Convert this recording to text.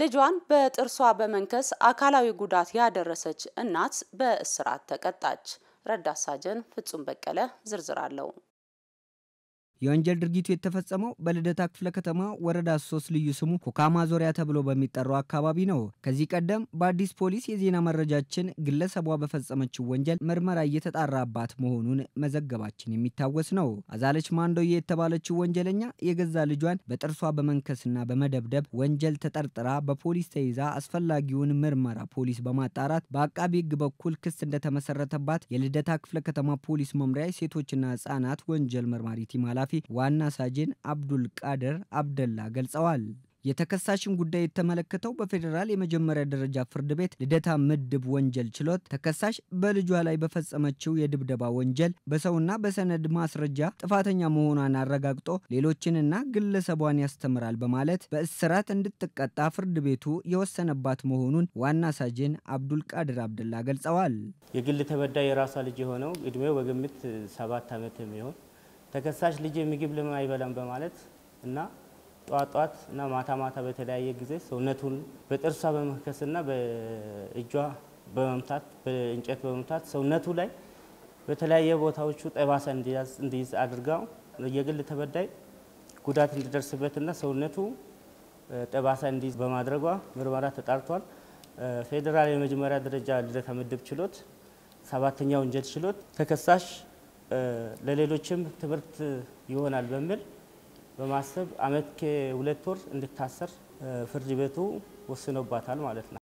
ልጇን በጥርሷ በመንከስ አካላዊ ጉዳት ያደረሰች እናት በእስራት ተቀጣች። ረዳት ሳጅን ፍጹም በቀለ ዝርዝር አለው። የወንጀል ድርጊቱ የተፈጸመው በልደታ ክፍለ ከተማ ወረዳ ሶስት ልዩ ስሙ ኮካማ ዙሪያ ተብሎ በሚጠራው አካባቢ ነው። ከዚህ ቀደም በአዲስ ፖሊስ የዜና መረጃችን ግለሰቧ በፈጸመችው ወንጀል ምርመራ እየተጣራባት መሆኑን መዘገባችን የሚታወስ ነው። አዛለች ማንዶዬ የተባለችው ወንጀለኛ የገዛ ልጇን በጥርሷ በመንከስና በመደብደብ ወንጀል ተጠርጥራ በፖሊስ ተይዛ አስፈላጊውን ምርመራ ፖሊስ በማጣራት በአቃቢ ሕግ በኩል ክስ እንደተመሰረተባት የልደታ ክፍለ ከተማ ፖሊስ መምሪያ ሴቶችና ህጻናት ወንጀል መርማሪ ቲማላ ኃላፊ ዋና ሳጅን አብዱል ቃድር አብደላ ገልጸዋል። የተከሳሽን ጉዳይ የተመለከተው በፌዴራል የመጀመሪያ ደረጃ ፍርድ ቤት ልደታ ምድብ ወንጀል ችሎት ተከሳሽ በልጇ ላይ በፈጸመችው የድብደባ ወንጀል በሰውና በሰነድ ማስረጃ ጥፋተኛ መሆኗን አረጋግጦ ሌሎችንና ግለሰቧን ያስተምራል በማለት በእስራት እንድትቀጣ ፍርድ ቤቱ የወሰነባት መሆኑን ዋና ሳጅን አብዱል ቃድር አብደላ ገልጸዋል። የግል ተበዳይ የራሷ ልጅ የሆነው እድሜው በግምት ሰባት ዓመት የሚሆን ተከሳሽ ልጅ ምግብ ለምን አይበላም በማለት እና ጠዋት ጠዋት እና ማታ ማታ በተለያየ ጊዜ ሰውነቱን በጥርሷ በመከስና በእጇ በመምታት በእንጨት በመምታት ሰውነቱ ላይ በተለያየ ቦታዎቹ ጠባሳ እንዲይዝ አድርጋው የግል ተበዳይ ጉዳት እንዲደርስበትና ሰውነቱ ጠባሳ እንዲይዝ በማድረጓ ምርመራ ተጣርቷል። ፌዴራል የመጀመሪያ ደረጃ ልደታ ምድብ ችሎት ሰባተኛ ወንጀል ችሎት ተከሳሽ ለሌሎችም ትምህርት ይሆናል በሚል በማሰብ አመት ከሁለት ወር እንድታሰር ፍርድ ቤቱ ወስኖባታል ማለት ነው።